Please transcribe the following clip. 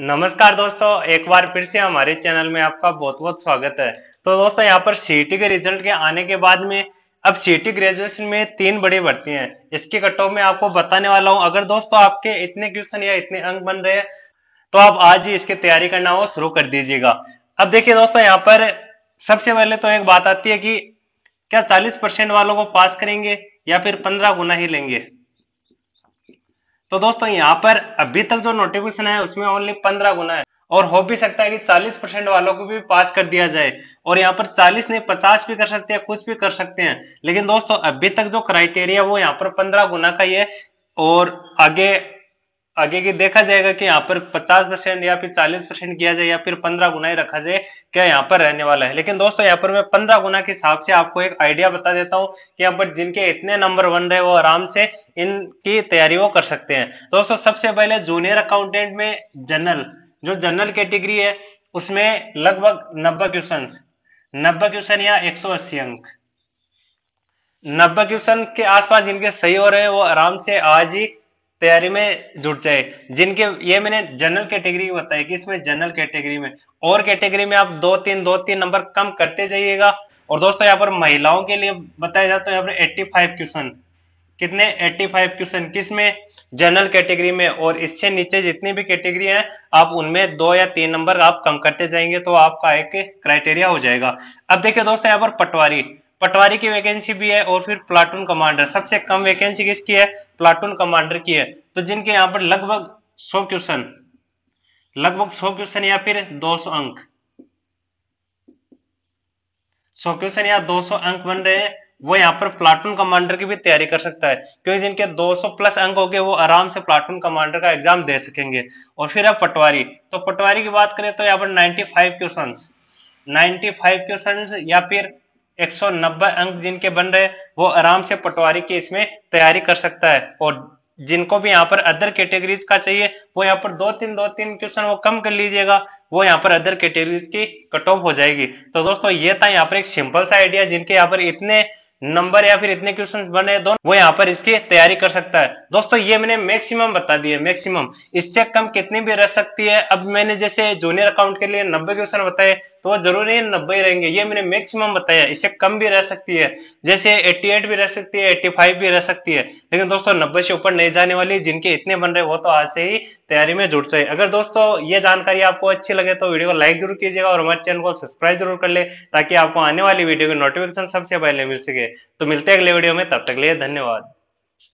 नमस्कार दोस्तों एक बार फिर से हमारे चैनल में आपका बहुत बहुत स्वागत है तो दोस्तों यहाँ पर सीटी के रिजल्ट के आने के बाद में अब सीटी ग्रेजुएशन में तीन बड़ी भर्ती हैं इसके कट ऑफ में आपको बताने वाला हूँ अगर दोस्तों आपके इतने क्वेश्चन या इतने अंक बन रहे हैं तो आप आज ही इसकी तैयारी करना हो शुरू कर दीजिएगा अब देखिए दोस्तों यहाँ पर सबसे पहले तो एक बात आती है कि क्या चालीस वालों को पास करेंगे या फिर पंद्रह गुना ही लेंगे तो दोस्तों यहाँ पर अभी तक जो नोटिफिकेशन है उसमें ओनली पंद्रह गुना है और हो भी सकता है कि 40 परसेंट वालों को भी पास कर दिया जाए और यहाँ पर 40 नहीं 50 भी कर सकते हैं कुछ भी कर सकते हैं लेकिन दोस्तों अभी तक जो क्राइटेरिया वो यहाँ पर 15 गुना का ही है और आगे आगे की देखा जाएगा कि यहाँ पर 50 परसेंट या फिर 40 परसेंट किया जाए या फिर 15 गुना ही रखा जाए क्या यहाँ पर रहने वाला है लेकिन दोस्तों यहाँ पर मैं 15 गुना के हिसाब से आपको एक आइडिया बता देता हूँ कि यहाँ पर जिनके इतने नंबर बन रहे वो आराम से इनकी तैयारी वो कर सकते हैं दोस्तों सबसे पहले जूनियर अकाउंटेंट में जनरल जो जनरल कैटेगरी है उसमें लगभग नब्बे क्वेश्चन नब्बे क्वेश्चन या एक अंक नब्बे क्वेश्चन के आसपास जिनके सही हो रहे हैं वो आराम से आज ही तैयारी में जुट जाए जिनके ये मैंने जनरल कैटेगरी बताया कि इसमें जनरल कैटेगरी में और कैटेगरी में आप दो तीन दो तीन नंबर कम करते जाइएगा और दोस्तों यहाँ पर महिलाओं के लिए बताया जाता है एट्टी फाइव क्वेश्चन कितने 85 क्वेश्चन किस में जनरल कैटेगरी में और इससे नीचे जितनी भी कैटेगरी है आप उनमें दो या तीन नंबर आप कम करते जाएंगे तो आपका एक क्राइटेरिया हो जाएगा अब देखिए दोस्तों यहाँ पर पटवारी पटवारी की वैकेंसी भी है और फिर प्लाटून कमांडर सबसे कम वैकेंसी किसकी है प्लाटून कमांडर की है तो जिनके यहाँ पर लगभग सौ क्वेश्चन लगभग सौ क्वेश्चन या फिर दो सौ अंक सौ क्वेश्चन या दो सौ अंक बन रहे हैं वो यहाँ पर प्लाटून कमांडर की भी तैयारी कर सकता है क्योंकि जिनके 200 प्लस अंक हो गए वो आराम से प्लाटून कमांडर का एग्जाम दे सकेंगे और फिर अब पटवारी तो पटवारी की बात करें तो यहाँ पर 95 क्वेश्चंस 95 क्वेश्चंस या फिर 190 अंक जिनके बन रहे वो आराम से पटवारी की इसमें तैयारी कर सकता है और जिनको भी यहाँ पर अदर कैटेगरीज का चाहिए वो यहाँ पर दो तीन दो तीन क्वेश्चन वो कम कर लीजिएगा वो यहाँ पर अदर कैटेगरीज की कट ऑफ हो जाएगी तो दोस्तों ये था यहाँ पर एक सिंपल सा आइडिया जिनके यहाँ पर इतने नंबर या फिर इतने बन बने दोनों वो यहाँ पर इसकी तैयारी कर सकता है दोस्तों ये मैंने मैक्सिमम बता दिए मैक्सिमम इससे कम कितनी भी रह सकती है अब मैंने जैसे जूनियर अकाउंट के लिए नब्बे क्वेश्चन बताए तो जरूरी है नब्बे रहेंगे ये मैंने मैक्सिमम बताया इससे कम भी रह सकती है जैसे 88 भी रह सकती है 85 भी रह सकती है लेकिन दोस्तों नब्बे से ऊपर नहीं जाने वाली जिनके इतने बन रहे वो तो आज से ही तैयारी में जुट जाए अगर दोस्तों ये जानकारी आपको अच्छी लगे तो वीडियो को लाइक जरूर कीजिएगा और हमारे चैनल को सब्सक्राइब जरूर कर ले ताकि आपको आने वाली वीडियो की नोटिफिकेशन सबसे पहले मिल सके तो मिलते हैं अगले वीडियो में तब तक लिए धन्यवाद